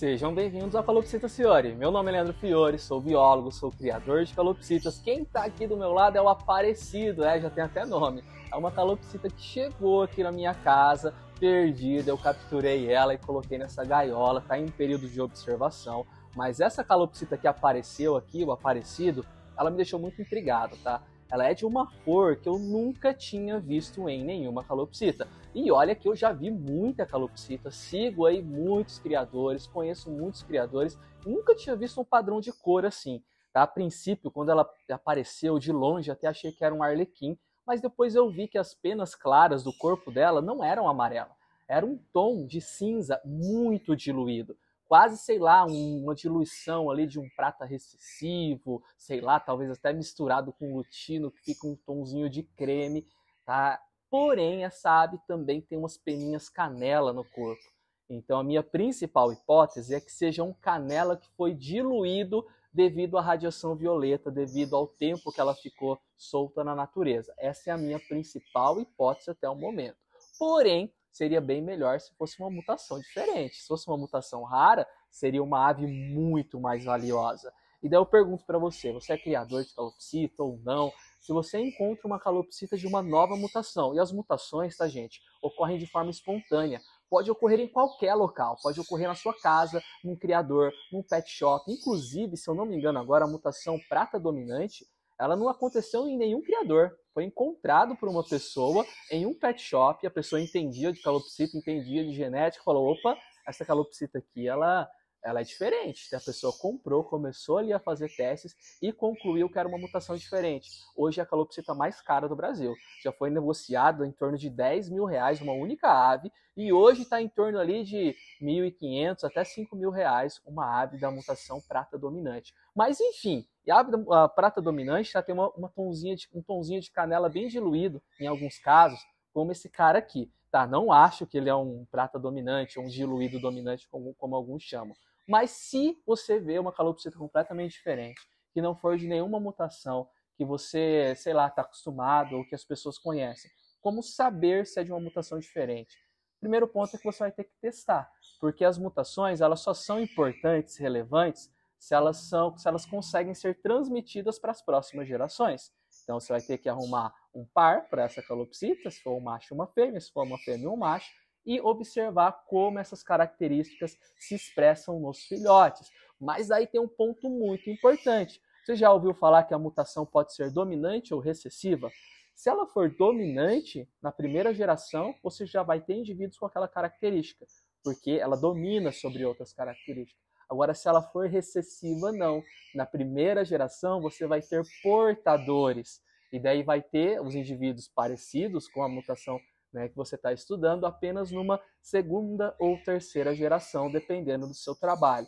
Sejam bem-vindos à Calopsita Fiore. Meu nome é Leandro Fiore, sou biólogo, sou criador de calopsitas. Quem está aqui do meu lado é o Aparecido, é, já tem até nome. É uma calopsita que chegou aqui na minha casa, perdida, eu capturei ela e coloquei nessa gaiola, Está em período de observação. Mas essa calopsita que apareceu aqui, o Aparecido, ela me deixou muito intrigado, tá? ela é de uma cor que eu nunca tinha visto em nenhuma calopsita. E olha que eu já vi muita calopsita, sigo aí muitos criadores, conheço muitos criadores, nunca tinha visto um padrão de cor assim. Tá? A princípio, quando ela apareceu de longe, até achei que era um arlequim, mas depois eu vi que as penas claras do corpo dela não eram amarelas, era um tom de cinza muito diluído quase, sei lá, um, uma diluição ali de um prata recessivo, sei lá, talvez até misturado com lutino, que fica um tonzinho de creme, tá? Porém, essa ave também tem umas peninhas canela no corpo. Então, a minha principal hipótese é que seja um canela que foi diluído devido à radiação violeta, devido ao tempo que ela ficou solta na natureza. Essa é a minha principal hipótese até o momento. Porém, seria bem melhor se fosse uma mutação diferente. Se fosse uma mutação rara, seria uma ave muito mais valiosa. E daí eu pergunto para você, você é criador de calopsita ou não? Se você encontra uma calopsita de uma nova mutação, e as mutações, tá gente, ocorrem de forma espontânea, pode ocorrer em qualquer local, pode ocorrer na sua casa, num criador, num pet shop, inclusive, se eu não me engano agora, a mutação prata dominante, ela não aconteceu em nenhum criador. Foi encontrado por uma pessoa em um pet shop, a pessoa entendia de calopsita, entendia de genética, falou: opa, essa calopsita aqui, ela ela é diferente. A pessoa comprou, começou ali a fazer testes e concluiu que era uma mutação diferente. Hoje é a calopsita mais cara do Brasil. Já foi negociado em torno de 10 mil reais uma única ave e hoje está em torno ali de 1.500 até 5 mil reais uma ave da mutação prata dominante. Mas enfim, a ave da a prata dominante já tem uma, uma tonzinha de, um tonzinho de canela bem diluído em alguns casos, como esse cara aqui. Tá, não acho que ele é um prata dominante, um diluído dominante, como, como alguns chamam mas se você vê uma calopsita completamente diferente, que não for de nenhuma mutação, que você, sei lá, está acostumado ou que as pessoas conhecem, como saber se é de uma mutação diferente? Primeiro ponto é que você vai ter que testar, porque as mutações elas só são importantes, relevantes, se elas são, se elas conseguem ser transmitidas para as próximas gerações. Então você vai ter que arrumar um par para essa calopsita, se for um macho uma fêmea, se for uma fêmea um macho, e observar como essas características se expressam nos filhotes. Mas aí tem um ponto muito importante. Você já ouviu falar que a mutação pode ser dominante ou recessiva? Se ela for dominante na primeira geração, você já vai ter indivíduos com aquela característica, porque ela domina sobre outras características. Agora, se ela for recessiva, não. Na primeira geração, você vai ter portadores. E daí vai ter os indivíduos parecidos com a mutação né, que você está estudando apenas numa segunda ou terceira geração, dependendo do seu trabalho.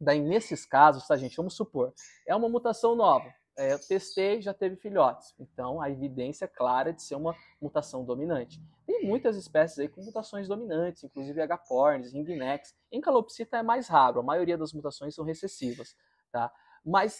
Daí, nesses casos, tá, gente? Vamos supor, é uma mutação nova. É, eu testei, já teve filhotes. Então, a evidência clara de ser uma mutação dominante. Tem muitas espécies aí com mutações dominantes, inclusive agapornis, ringnex. Em calopsita é mais raro, a maioria das mutações são recessivas, tá? Mas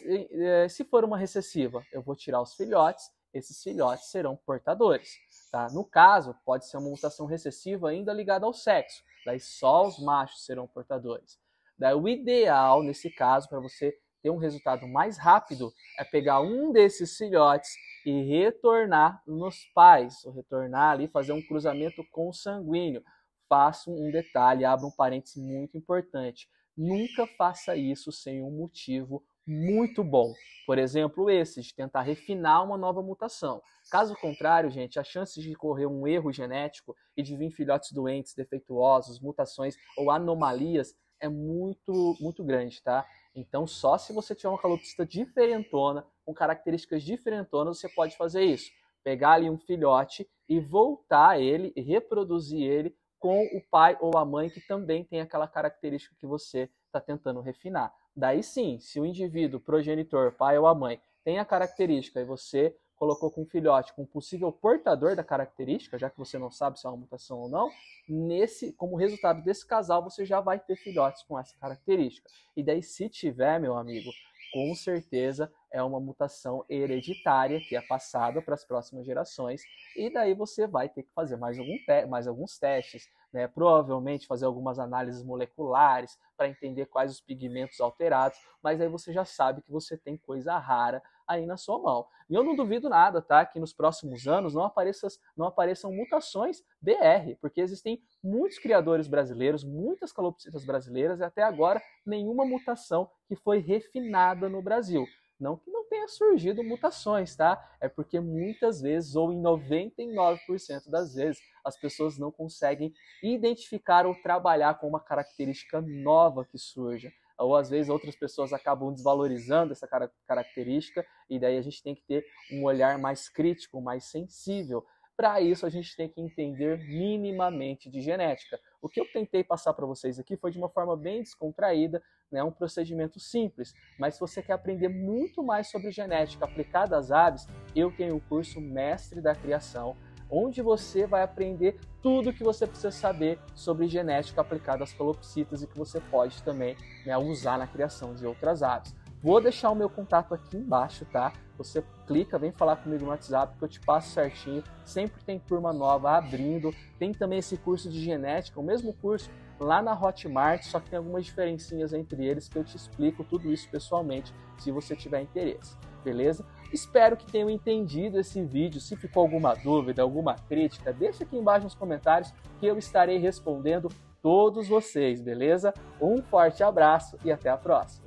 se for uma recessiva, eu vou tirar os filhotes, esses filhotes serão portadores. Tá? No caso, pode ser uma mutação recessiva ainda ligada ao sexo, daí só os machos serão portadores. Daí o ideal, nesse caso, para você ter um resultado mais rápido, é pegar um desses filhotes e retornar nos pais, ou retornar ali, fazer um cruzamento consanguíneo. Faça um detalhe, abra um parênteses muito importante. Nunca faça isso sem um motivo muito bom. Por exemplo, esse, de tentar refinar uma nova mutação. Caso contrário, gente, as chances de correr um erro genético e de vir filhotes doentes, defeituosos, mutações ou anomalias é muito, muito grande, tá? Então, só se você tiver uma calopsita diferentona, com características diferentonas, você pode fazer isso. Pegar ali um filhote e voltar ele, e reproduzir ele com o pai ou a mãe que também tem aquela característica que você está tentando refinar. Daí sim, se o indivíduo, progenitor, pai ou a mãe, tem a característica e você colocou com um filhote, com um possível portador da característica, já que você não sabe se é uma mutação ou não, nesse, como resultado desse casal, você já vai ter filhotes com essa característica. E daí, se tiver, meu amigo, com certeza é uma mutação hereditária que é passada para as próximas gerações, e daí você vai ter que fazer mais, algum te mais alguns testes, né? provavelmente fazer algumas análises moleculares para entender quais os pigmentos alterados, mas aí você já sabe que você tem coisa rara aí na sua mão. E eu não duvido nada, tá? Que nos próximos anos não, não apareçam mutações BR, porque existem muitos criadores brasileiros, muitas calopsitas brasileiras, e até agora nenhuma mutação que foi refinada no Brasil. Não que não tenha surgido mutações, tá? É porque muitas vezes, ou em 99% das vezes, as pessoas não conseguem identificar ou trabalhar com uma característica nova que surja. Ou às vezes outras pessoas acabam desvalorizando essa característica, e daí a gente tem que ter um olhar mais crítico, mais sensível. Para isso, a gente tem que entender minimamente de genética. O que eu tentei passar para vocês aqui foi de uma forma bem descontraída, é né, um procedimento simples, mas se você quer aprender muito mais sobre genética aplicada às aves, eu tenho o curso Mestre da Criação, onde você vai aprender tudo o que você precisa saber sobre genética aplicada às calopsitas e que você pode também né, usar na criação de outras aves. Vou deixar o meu contato aqui embaixo, tá? Você clica, vem falar comigo no WhatsApp que eu te passo certinho. Sempre tem turma nova abrindo. Tem também esse curso de genética, o mesmo curso lá na Hotmart, só que tem algumas diferencinhas entre eles que eu te explico tudo isso pessoalmente, se você tiver interesse, beleza? Espero que tenham entendido esse vídeo. Se ficou alguma dúvida, alguma crítica, deixa aqui embaixo nos comentários que eu estarei respondendo todos vocês, beleza? Um forte abraço e até a próxima.